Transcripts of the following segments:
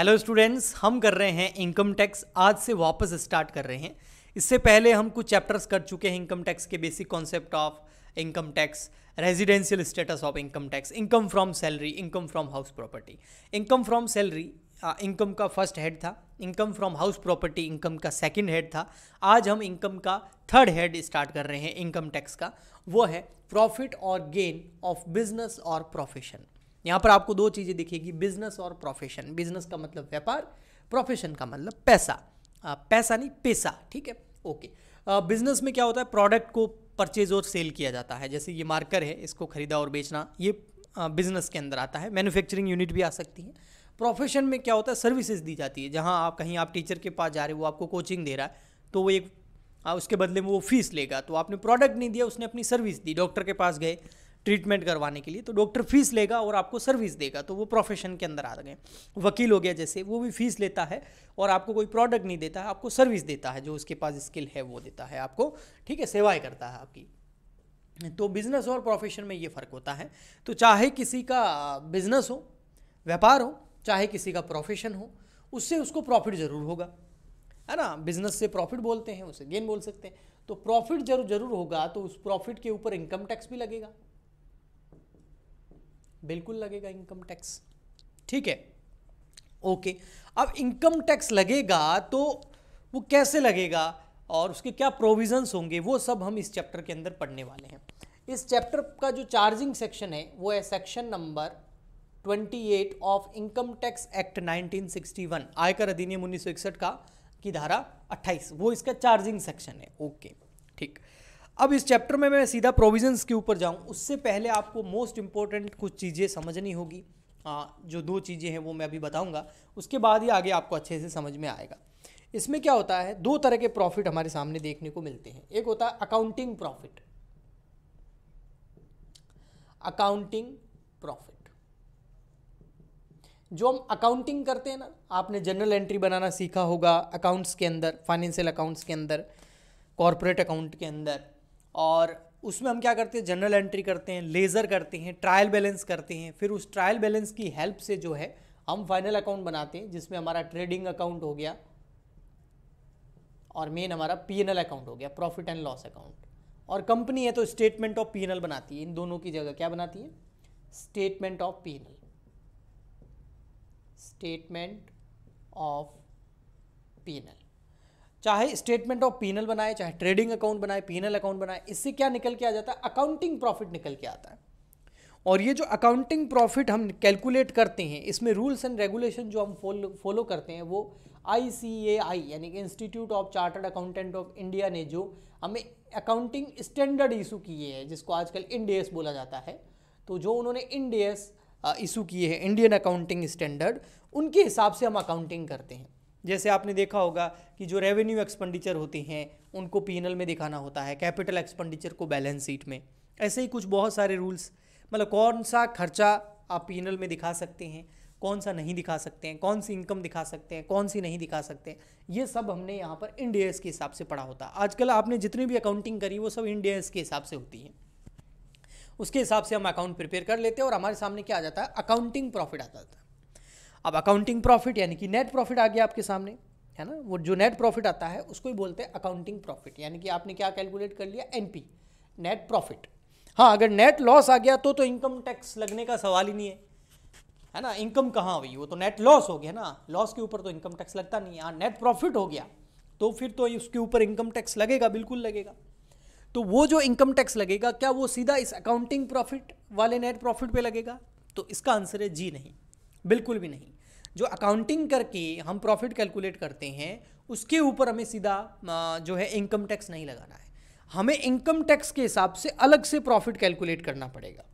hello students हम कर रहे हैं इनकम टैक्स आज से वापस स्टार्ट कर रहे हैं इससे पहले हम कुछ चैप्टर्स कर चुके हैं इनकम टैक्स के basic concept of income tax residential status of income tax income from salary income from house property income from salary income का फर्स्ट हेड था income from house property income का second head था आज हम income का third head start कर रहे हैं इनकम टैक्स का वो है प्रॉफिट और गेन ऑफ बिजनेस और प्रोफेशन यहाँ पर आपको दो चीज़ें दिखेगी बिजनेस और प्रोफेशन बिजनेस का मतलब व्यापार प्रोफेशन का मतलब पैसा आ, पैसा नहीं पैसा ठीक है ओके बिजनेस में क्या होता है प्रोडक्ट को परचेज और सेल किया जाता है जैसे ये मार्कर है इसको खरीदा और बेचना ये बिजनेस के अंदर आता है मैन्युफैक्चरिंग यूनिट भी आ सकती है प्रोफेशन में क्या होता है सर्विसेज दी जाती है जहाँ आप कहीं आप टीचर के पास जा रहे हो वो आपको कोचिंग दे रहा है तो वो एक उसके बदले में वो फीस लेगा तो आपने प्रोडक्ट नहीं दिया उसने अपनी सर्विस दी डॉक्टर के पास गए ट्रीटमेंट करवाने के लिए तो डॉक्टर फीस लेगा और आपको सर्विस देगा तो वो प्रोफेशन के अंदर आ गए वकील हो गया जैसे वो भी फीस लेता है और आपको कोई प्रोडक्ट नहीं देता है आपको सर्विस देता है जो उसके पास स्किल है वो देता है आपको ठीक है सेवाएं करता है आपकी तो बिज़नेस और प्रोफेशन में ये फ़र्क होता है तो चाहे किसी का बिज़नेस हो व्यापार हो चाहे किसी का प्रोफेशन हो उससे उसको प्रॉफिट ज़रूर होगा है ना बिज़नेस से प्रॉफिट बोलते हैं उसे गेन बोल सकते हैं तो प्रॉफिट जरूर जरूर होगा तो उस प्रॉफिट के ऊपर इनकम टैक्स भी लगेगा बिल्कुल लगेगा इनकम टैक्स ठीक है ओके अब इनकम टैक्स लगेगा तो वो कैसे लगेगा और उसके क्या प्रोविजंस होंगे वो सब हम इस चैप्टर के अंदर पढ़ने वाले हैं इस चैप्टर का जो चार्जिंग सेक्शन है वो है section number 28 of income tax act 1961 आयकर अधिनियम उन्नीस का की धारा 28 वो इसका चार्जिंग सेक्शन है ओके ठीक अब इस चैप्टर में मैं सीधा प्रोविजंस के ऊपर जाऊं उससे पहले आपको मोस्ट इम्पॉर्टेंट कुछ चीज़ें समझनी होगी हाँ जो दो चीज़ें हैं वो मैं अभी बताऊंगा उसके बाद ही आगे आपको अच्छे से समझ में आएगा इसमें क्या होता है दो तरह के प्रॉफिट हमारे सामने देखने को मिलते हैं एक होता है अकाउंटिंग प्रॉफिट अकाउंटिंग प्रॉफिट जो हम अकाउंटिंग करते हैं ना आपने जनरल एंट्री बनाना सीखा होगा अकाउंट्स के अंदर फाइनेंशियल अकाउंट्स के अंदर कॉरपोरेट अकाउंट के अंदर और उसमें हम क्या करते हैं जनरल एंट्री करते हैं लेज़र करते हैं ट्रायल बैलेंस करते हैं फिर उस ट्रायल बैलेंस की हेल्प से जो है हम फाइनल अकाउंट बनाते हैं जिसमें हमारा ट्रेडिंग अकाउंट हो गया और मेन हमारा पी अकाउंट हो गया प्रॉफिट एंड लॉस अकाउंट और कंपनी है तो स्टेटमेंट ऑफ पी बनाती है इन दोनों की जगह क्या बनाती है statement of P statement of P चाहे स्टेटमेंट ऑफ पीनल बनाए चाहे ट्रेडिंग अकाउंट बनाए पीनल अकाउंट बनाए इससे क्या निकल के आ जाता है अकाउंटिंग प्रॉफिट निकल के आता है और ये जो अकाउंटिंग प्रॉफिट हम कैलकुलेट करते हैं इसमें रूल्स एंड रेगुलेशन जो हम फॉलो फॉलो करते हैं वो आई सी ए आई यानी कि institute of chartered accountant of India ने जो हमें अकाउंटिंग स्टैंडर्ड इशू किए हैं जिसको आजकल इंडेस बोला जाता है तो जो उन्होंने एस इशू किए हैं इंडियन अकाउंटिंग स्टैंडर्ड उनके हिसाब से हम अकाउंटिंग करते हैं जैसे आपने देखा होगा कि जो रेवेन्यू एक्सपेंडिचर होती हैं उनको एल में दिखाना होता है कैपिटल एक्सपेंडिचर को बैलेंस शीट में ऐसे ही कुछ बहुत सारे रूल्स मतलब कौन सा खर्चा आप एल में दिखा सकते हैं कौन सा नहीं दिखा सकते हैं कौन सी इनकम दिखा सकते हैं कौन सी नहीं दिखा सकते हैं ये सब हमने यहाँ पर इंडियस के हिसाब से पढ़ा होता है आजकल आपने जितनी भी अकाउंटिंग करी वो सब इंडियस के हिसाब से होती है उसके हिसाब से हम अकाउंट प्रिपेयर कर लेते हैं और हमारे सामने क्या आ जाता है अकाउंटिंग प्रॉफिट आ जाता है अब अकाउंटिंग प्रॉफिट यानी कि नेट प्रॉफिट आ गया आपके सामने है ना वो जो नेट प्रॉफिट आता है उसको ही बोलते हैं अकाउंटिंग प्रॉफिट यानी कि आपने क्या कैलकुलेट कर लिया एनपी नेट प्रॉफिट हाँ अगर नेट लॉस आ गया तो तो इनकम टैक्स लगने का सवाल ही नहीं है है ना इनकम कहाँ हुई वो तो नेट लॉस हो गया ना लॉस के ऊपर तो इनकम टैक्स लगता नहीं हाँ नेट प्रॉफिट हो गया तो फिर तो उसके ऊपर इनकम टैक्स लगेगा बिल्कुल लगेगा तो वो जो इनकम टैक्स लगेगा क्या वो सीधा इस अकाउंटिंग प्रॉफिट वाले नेट प्रॉफिट पे लगेगा तो इसका आंसर है जी नहीं बिल्कुल भी नहीं जो अकाउंटिंग करके हम प्रॉफिट कैलकुलेट करते हैं उसके ऊपर हमें सीधा जो है इनकम टैक्स नहीं लगाना है हमें इनकम टैक्स के हिसाब से अलग से प्रॉफिट कैलकुलेट करना पड़ेगा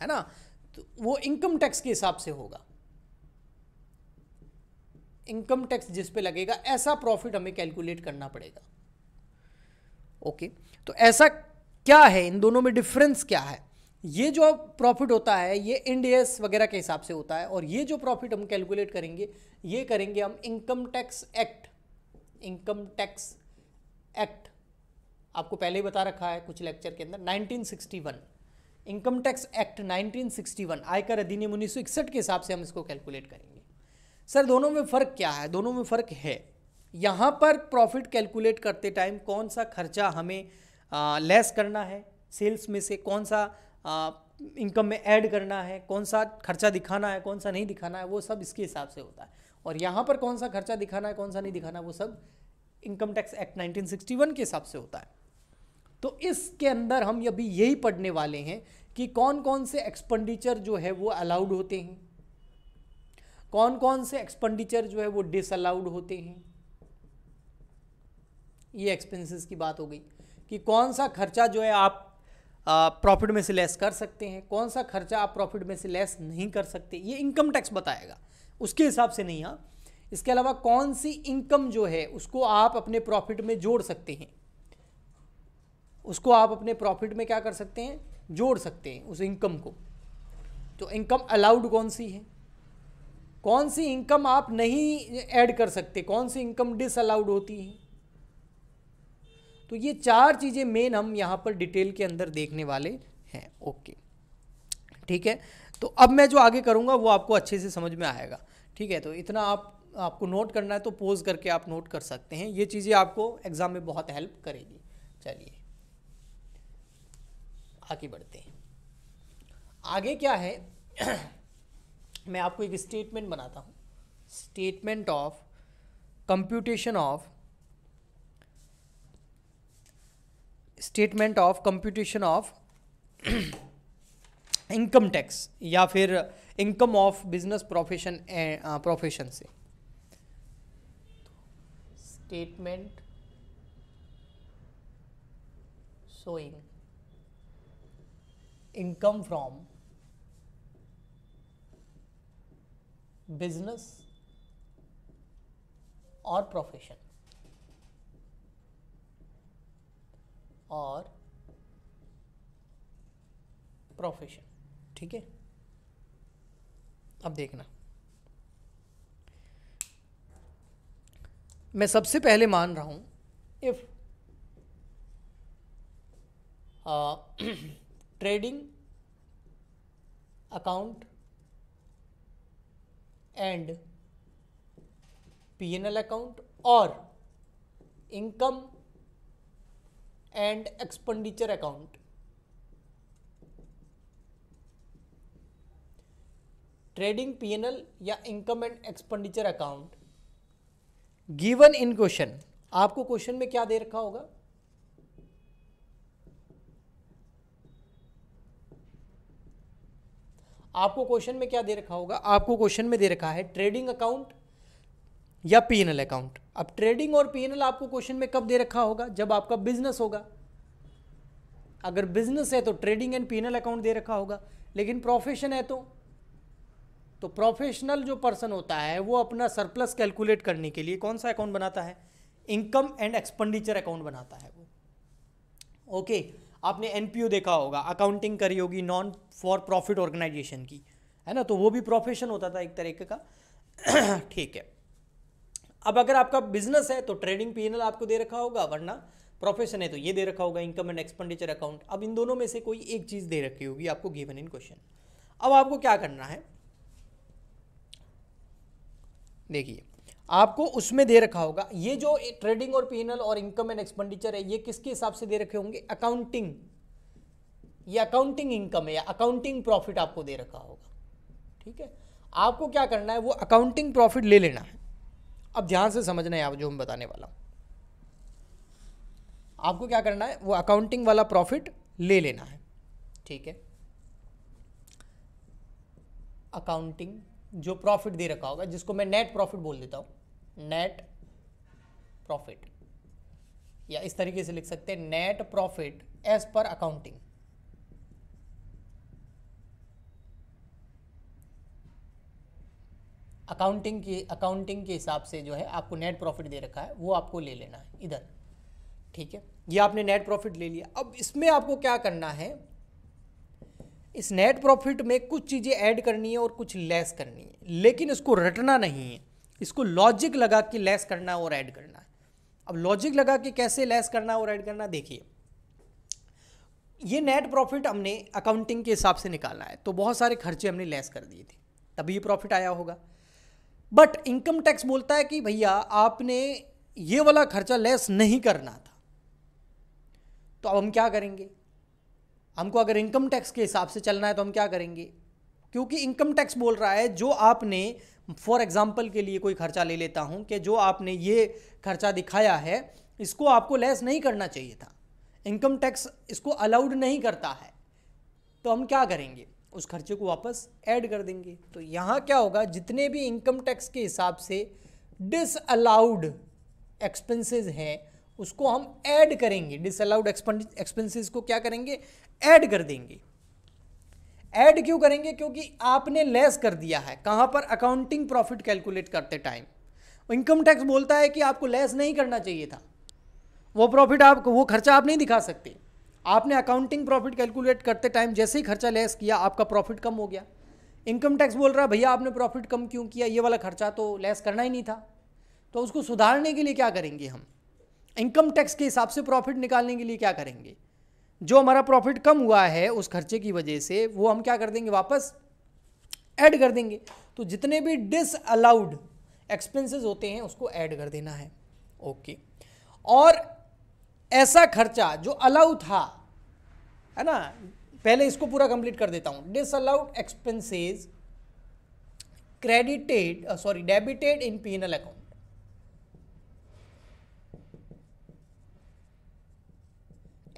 है ना तो वो इनकम टैक्स के हिसाब से होगा इनकम टैक्स जिस पे लगेगा ऐसा प्रॉफिट हमें कैलकुलेट करना पड़ेगा ओके तो ऐसा क्या है इन दोनों में डिफरेंस क्या है ये जो प्रॉफिट होता है ये इंडियस वगैरह के हिसाब से होता है और ये जो प्रॉफिट हम कैलकुलेट करेंगे ये करेंगे हम income tax act income tax act आपको पहले ही बता रखा है कुछ लेक्चर के अंदर 1961 इनकम टैक्स एक्ट 1961 आयकर अधिनियम उन्नीस के हिसाब से हम इसको कैलकुलेट करेंगे सर दोनों में फ़र्क क्या है दोनों में फ़र्क है यहाँ पर प्रॉफिट कैलकुलेट करते टाइम कौन सा खर्चा हमें आ, लेस करना है सेल्स में से कौन सा इनकम में ऐड करना है कौन सा खर्चा दिखाना है कौन सा नहीं दिखाना है वो सब इसके हिसाब से होता है और यहाँ पर कौन सा खर्चा दिखाना है कौन सा नहीं दिखाना है वो सब इनकम टैक्स एक्ट 1961 के हिसाब से होता है तो इसके अंदर हम अभी यही पढ़ने वाले हैं कि कौन कौन से एक्सपेंडिचर जो है वो अलाउड होते हैं कौन कौन से एक्सपेंडिचर जो है वो डिसअलाउड होते हैं ये एक्सपेंसेस की बात हो गई कि कौन सा खर्चा जो है आप प्रॉफिट में से लेस कर सकते हैं कौन सा खर्चा आप प्रॉफिट में से लेस नहीं कर सकते ये इनकम टैक्स बताएगा उसके हिसाब से नहीं हाँ इसके अलावा कौन सी इनकम जो है उसको आप अपने प्रॉफिट में जोड़ सकते हैं उसको आप अपने प्रॉफिट में क्या कर सकते हैं जोड़ सकते हैं उस इनकम को तो इनकम अलाउड कौन सी है कौन सी इनकम आप नहीं ऐड कर सकते कौन सी इनकम डिसअलाउड होती है तो ये चार चीज़ें मेन हम यहाँ पर डिटेल के अंदर देखने वाले हैं ओके ठीक है तो अब मैं जो आगे करूँगा वो आपको अच्छे से समझ में आएगा ठीक है तो इतना आप आपको नोट करना है तो पोज करके आप नोट कर सकते हैं ये चीज़ें आपको एग्ज़ाम में बहुत हेल्प करेगी चलिए आगे बढ़ते हैं आगे क्या है मैं आपको एक स्टेटमेंट बनाता हूँ statement of computation of statement of computation of income tax या फिर income of business profession profession से statement showing income from business और प्रोफेशन और प्रोफेशन ठीक है अब देखना मैं सबसे पहले मान रहा हूँ if trading account and PNL account और income and expenditure account trading PNL या income and expenditure account given in question आपको क्वेश्चन में क्या दे रखा होगा आपको क्वेश्चन में क्या दे रखा होगा आपको क्वेश्चन में दे रखा है ट्रेडिंग अकाउंट या पी अकाउंट अब ट्रेडिंग और पी आपको क्वेश्चन में कब दे रखा होगा जब आपका बिजनेस होगा अगर बिजनेस है तो ट्रेडिंग एंड पी अकाउंट दे रखा होगा लेकिन प्रोफेशन है तो तो प्रोफेशनल जो पर्सन होता है वो अपना सरप्लस कैलकुलेट करने के लिए कौन सा अकाउंट बनाता है इनकम एंड एक्सपेंडिचर अकाउंट बनाता है वो ओके okay, आपने एनपीओ देखा होगा अकाउंटिंग करी होगी नॉन फॉर प्रॉफिट ऑर्गेनाइजेशन की है ना तो वो भी प्रोफेशन होता था एक तरीके का ठीक है अब अगर आपका बिजनेस है तो ट्रेडिंग पी आपको दे रखा होगा वरना प्रोफेशन है तो ये दे रखा होगा इनकम एंड एक्सपेंडिचर अकाउंट अब इन दोनों में से कोई एक चीज़ दे रखी होगी आपको गिवन इन क्वेश्चन अब आपको क्या करना है देखिए आपको उसमें दे रखा होगा ये जो ट्रेडिंग और पीएनएल और इनकम एंड एक्सपेंडिचर है ये किसके हिसाब से दे रखे होंगे अकाउंटिंग ये अकाउंटिंग इनकम है या अकाउंटिंग प्रॉफिट आपको दे रखा होगा ठीक है आपको क्या करना है वो अकाउंटिंग प्रॉफिट ले लेना है अब ध्यान से समझना है आप जो हम बताने वाला हूँ आपको क्या करना है वो अकाउंटिंग वाला प्रॉफिट ले लेना है ठीक है अकाउंटिंग जो प्रॉफिट दे रखा होगा जिसको मैं नेट प्रॉफिट बोल देता हूँ नेट प्रॉफिट या इस तरीके से लिख सकते हैं net profit as per accounting accounting की अकाउंटिंग के हिसाब से जो है आपको नेट प्रॉफिट दे रखा है वो आपको ले लेना है इधर ठीक है ये आपने नेट प्रॉफिट ले लिया अब इसमें आपको क्या करना है इस नेट प्रॉफिट में कुछ चीज़ें ऐड करनी है और कुछ लेस करनी है लेकिन इसको रटना नहीं है इसको लॉजिक लगा के लेस करना और ऐड करना है अब लॉजिक लगा के कैसे लेस करना और ऐड करना देखिए ये नेट प्रॉफिट हमने अकाउंटिंग के हिसाब से निकाला है तो बहुत सारे खर्चे हमने लेस कर दिए थे तभी ये प्रॉफिट आया होगा बट इनकम टैक्स बोलता है कि भैया आपने ये वाला खर्चा लेस नहीं करना था तो अब हम क्या करेंगे हमको अगर इनकम टैक्स के हिसाब से चलना है तो हम क्या करेंगे क्योंकि इनकम टैक्स बोल रहा है जो आपने फॉर एग्जाम्पल के लिए कोई खर्चा ले लेता हूं कि जो आपने ये खर्चा दिखाया है इसको आपको लेस नहीं करना चाहिए था इनकम टैक्स इसको अलाउड नहीं करता है तो हम क्या करेंगे उस खर्चे को वापस ऐड कर देंगे तो यहाँ क्या होगा जितने भी इनकम टैक्स के हिसाब से डिसअलाउड एक्सपेंसेस हैं उसको हम ऐड करेंगे डिसअलाउड एक्सपेंसेस को क्या करेंगे ऐड कर देंगे ऐड क्यों करेंगे क्योंकि आपने लेस कर दिया है कहाँ पर अकाउंटिंग प्रॉफिट कैलकुलेट करते टाइम इनकम टैक्स बोलता है कि आपको लेस नहीं करना चाहिए था वो प्रॉफिट आप वो खर्चा आप नहीं दिखा सकते आपने अकाउंटिंग प्रॉफिट कैलकुलेट करते टाइम जैसे ही खर्चा लेस किया आपका प्रॉफिट कम हो गया इनकम टैक्स बोल रहा भैया आपने प्रॉफिट कम क्यों किया ये वाला खर्चा तो लेस करना ही नहीं था तो उसको सुधारने के लिए क्या करेंगे हम इनकम टैक्स के हिसाब से प्रॉफिट निकालने के लिए क्या करेंगे जो हमारा प्रॉफिट कम हुआ है उस खर्चे की वजह से वो हम क्या कर देंगे वापस ऐड कर देंगे तो जितने भी डिस अलाउड एक्सपेंसेस होते हैं उसको ऐड कर देना है ओके और ऐसा खर्चा जो अलाउ था है ना पहले इसको पूरा कंप्लीट कर देता हूं disallowed expenses credited sorry debited in PNL account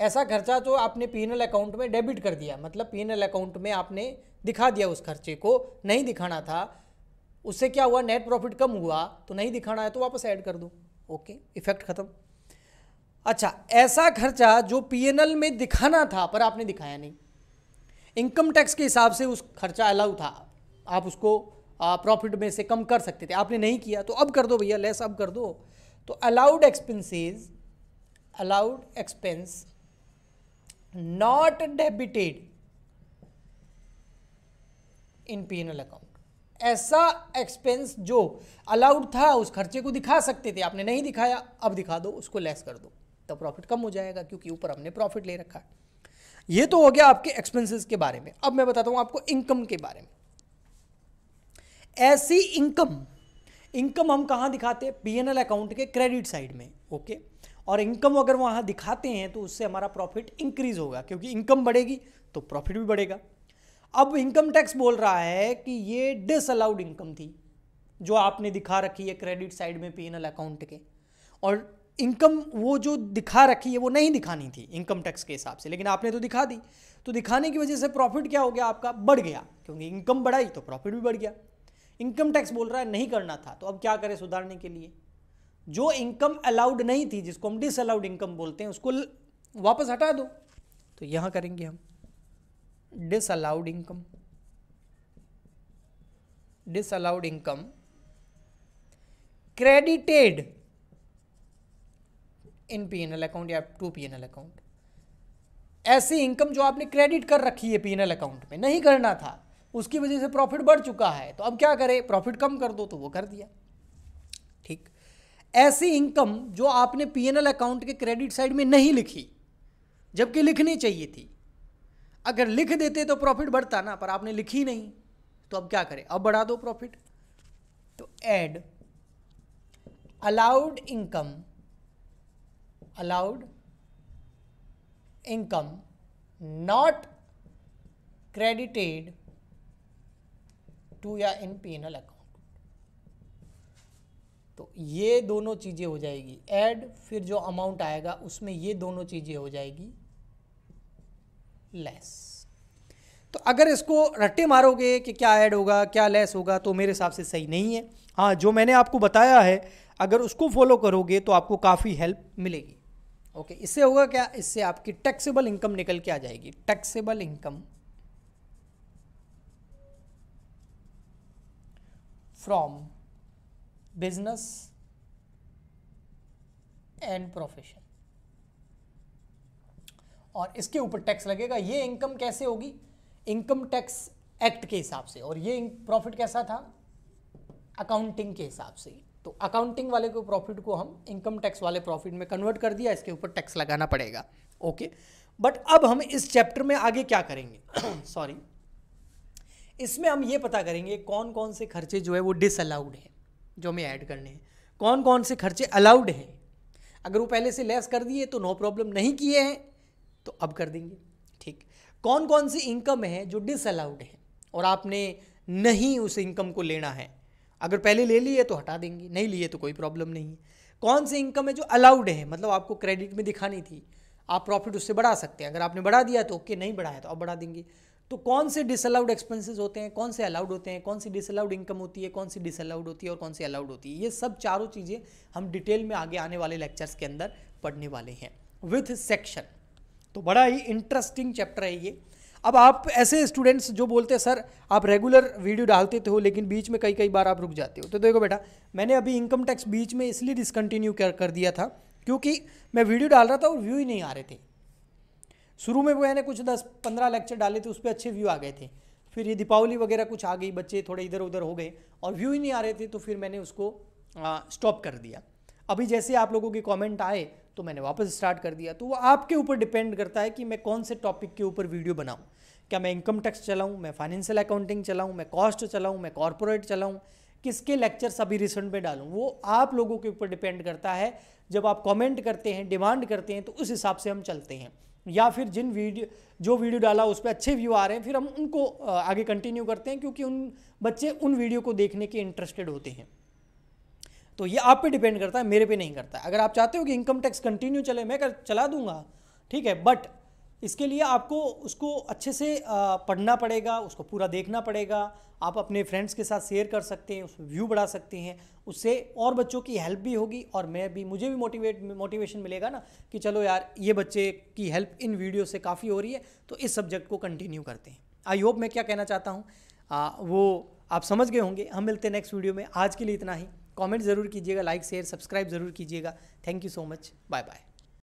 ऐसा खर्चा जो तो आपने पीएनएल अकाउंट में डेबिट कर दिया मतलब पीएनएल अकाउंट में आपने दिखा दिया उस खर्चे को नहीं दिखाना था उससे क्या हुआ नेट प्रॉफिट कम हुआ तो नहीं दिखाना है तो वापस ऐड कर दो ओके इफेक्ट खत्म अच्छा ऐसा खर्चा जो पीएनएल में दिखाना था पर आपने दिखाया नहीं इनकम टैक्स के हिसाब से उस खर्चा अलाउ था आप उसको प्रॉफिट में से कम कर सकते थे आपने नहीं किया तो अब कर दो भैया लेस अब कर दो तो allowed expenses allowed expense not debited in PNL account ऐसा एक्सपेंस जो अलाउड था उस खर्चे को दिखा सकते थे आपने नहीं दिखाया अब दिखा दो उसको लेस कर दो तो प्रॉफिट कम हो जाएगा क्योंकि ऊपर हमने प्रॉफिट ले रखा है ये तो हो गया आपके एक्सपेंसेस के बारे में अब मैं बताता हूं आपको इनकम के बारे में ऐसी इनकम इनकम हम कहां दिखाते हैं पी अकाउंट के क्रेडिट साइड में ओके और इनकम अगर वहां दिखाते हैं तो उससे हमारा प्रॉफिट इंक्रीज होगा क्योंकि इनकम बढ़ेगी तो प्रॉफिट भी बढ़ेगा अब इनकम टैक्स बोल रहा है कि ये डिसअलाउड इनकम थी जो आपने दिखा रखी है क्रेडिट साइड में पी अकाउंट के और इनकम वो जो दिखा रखी है वो नहीं दिखानी थी इनकम टैक्स के हिसाब से लेकिन आपने तो दिखा दी तो दिखाने की वजह से प्रॉफिट क्या हो गया आपका बढ़ गया क्योंकि इनकम बढ़ाई तो प्रॉफिट भी बढ़ गया इनकम टैक्स बोल रहा है नहीं करना था तो अब क्या करें सुधारने के लिए जो इनकम अलाउड नहीं थी जिसको हम डिसअलाउड इनकम बोलते हैं उसको वापस हटा दो तो यहां करेंगे हम disallowed income disallowed income credited in P account या टू पी अकाउंट ऐसी इनकम जो आपने क्रेडिट कर रखी है पी अकाउंट में नहीं करना था उसकी वजह से प्रॉफिट बढ़ चुका है तो अब क्या करें प्रॉफिट कम कर दो तो वो कर दिया ठीक ऐसी इनकम जो आपने पी अकाउंट के क्रेडिट साइड में नहीं लिखी जबकि लिखनी चाहिए थी अगर लिख देते तो प्रॉफिट बढ़ता ना पर आपने लिखी नहीं तो अब क्या करें अब बढ़ा दो प्रॉफिट तो add allowed income allowed income not credited to या in P N L account तो ये दोनों चीज़ें हो जाएगी एड फिर जो अमाउंट आएगा उसमें ये दोनों चीज़ें हो जाएगी लेस तो अगर इसको रट्टे मारोगे कि क्या ऐड होगा क्या लेस होगा तो मेरे हिसाब से सही नहीं है हाँ जो मैंने आपको बताया है अगर उसको फॉलो करोगे तो आपको काफ़ी हेल्प मिलेगी ओके इससे होगा क्या इससे आपकी टैक्सेबल इनकम निकल के आ जाएगी taxable income from business and profession और इसके ऊपर टैक्स लगेगा ये इनकम कैसे होगी इनकम टैक्स एक्ट के हिसाब से और ये प्रॉफिट कैसा था अकाउंटिंग के हिसाब से तो अकाउंटिंग वाले को प्रॉफिट को हम इनकम टैक्स वाले प्रॉफिट में कन्वर्ट कर दिया इसके ऊपर टैक्स लगाना पड़ेगा ओके बट अब हम इस चैप्टर में आगे क्या करेंगे सॉरी इसमें हम ये पता करेंगे कौन कौन से खर्चे जो है वो डिसअलाउड हैं जो हमें ऐड करने हैं कौन कौन से खर्चे अलाउड हैं अगर वो पहले से लेस कर दिए तो नो प्रॉब्लम नहीं किए हैं तो अब कर देंगे ठीक कौन कौन सी इनकम है जो डिसअलाउड है और आपने नहीं उस इनकम को लेना है अगर पहले ले लिए तो हटा देंगे नहीं लिए तो कोई प्रॉब्लम नहीं है कौन सी इनकम है जो अलाउड है मतलब आपको क्रेडिट में दिखानी थी आप प्रॉफिट उससे बढ़ा सकते हैं अगर आपने बढ़ा दिया तो ओके नहीं बढ़ाया तो आप बढ़ा देंगे तो कौन से डिसअलाउड एक्सपेंसेस होते हैं कौन से अलाउड होते हैं कौन सी डिसअलाउड इनकम होती है कौन सी डिसअलाउड होती है और कौन सी अलाउड होती है ये सब चारों चीज़ें हम डिटेल में आगे आने वाले लेक्चर्स के अंदर पढ़ने वाले हैं विथ सेक्शन तो बड़ा ही इंटरेस्टिंग चैप्टर है ये अब आप ऐसे स्टूडेंट्स जो बोलते हैं सर आप रेगुलर वीडियो डालते तो हो लेकिन बीच में कई कई बार आप रुक जाते हो तो देखो बेटा मैंने अभी इनकम टैक्स बीच में इसलिए डिसकंटिन्यू कर कर दिया था क्योंकि मैं वीडियो डाल रहा था और व्यू ही नहीं आ रहे थे शुरू में मैंने कुछ दस पंद्रह लेक्चर डाले थे उस पर अच्छे व्यू आ गए थे फिर ये दीपावली वगैरह कुछ आ गई बच्चे थोड़े इधर उधर हो गए और व्यू ही नहीं आ रहे थे तो फिर मैंने उसको स्टॉप कर दिया अभी जैसे आप लोगों के कमेंट आए तो मैंने वापस स्टार्ट कर दिया तो वो आपके ऊपर डिपेंड करता है कि मैं कौन से टॉपिक के ऊपर वीडियो बनाऊँ क्या मैं इनकम टैक्स चलाऊँ मैं फाइनेंशियल अकाउंटिंग चलाऊँ मैं कॉस्ट चलाऊँ मैं कॉरपोरेट चलाऊँ किसके लेक्चर्स अभी रिसेंट में डालूँ वो आप लोगों के ऊपर डिपेंड करता है जब आप कमेंट करते हैं डिमांड करते हैं तो उस हिसाब से हम चलते हैं या फिर जिन वीडियो जो वीडियो डाला उस पर अच्छे व्यू आ रहे हैं फिर हम उनको आगे कंटिन्यू करते हैं क्योंकि उन बच्चे उन वीडियो को देखने के इंटरेस्टेड होते हैं तो ये आप पे डिपेंड करता है मेरे पे नहीं करता है अगर आप चाहते हो कि इनकम टैक्स कंटिन्यू चले मैं कर चला दूंगा ठीक है बट इसके लिए आपको उसको अच्छे से पढ़ना पड़ेगा उसको पूरा देखना पड़ेगा आप अपने फ्रेंड्स के साथ शेयर कर सकते हैं उसमें व्यू बढ़ा सकते हैं उससे और बच्चों की हेल्प भी होगी और मैं भी मुझे भी मोटिवेट मोटिवेशन मिलेगा ना कि चलो यार ये बच्चे की हेल्प इन वीडियो से काफ़ी हो रही है तो इस सब्जेक्ट को कंटिन्यू करते हैं आई होप मैं क्या कहना चाहता हूँ वो आप समझ गए होंगे हम मिलते हैं नेक्स्ट वीडियो में आज के लिए इतना ही कमेंट ज़रूर कीजिएगा लाइक शेयर सब्सक्राइब ज़रूर कीजिएगा thank you so much bye bye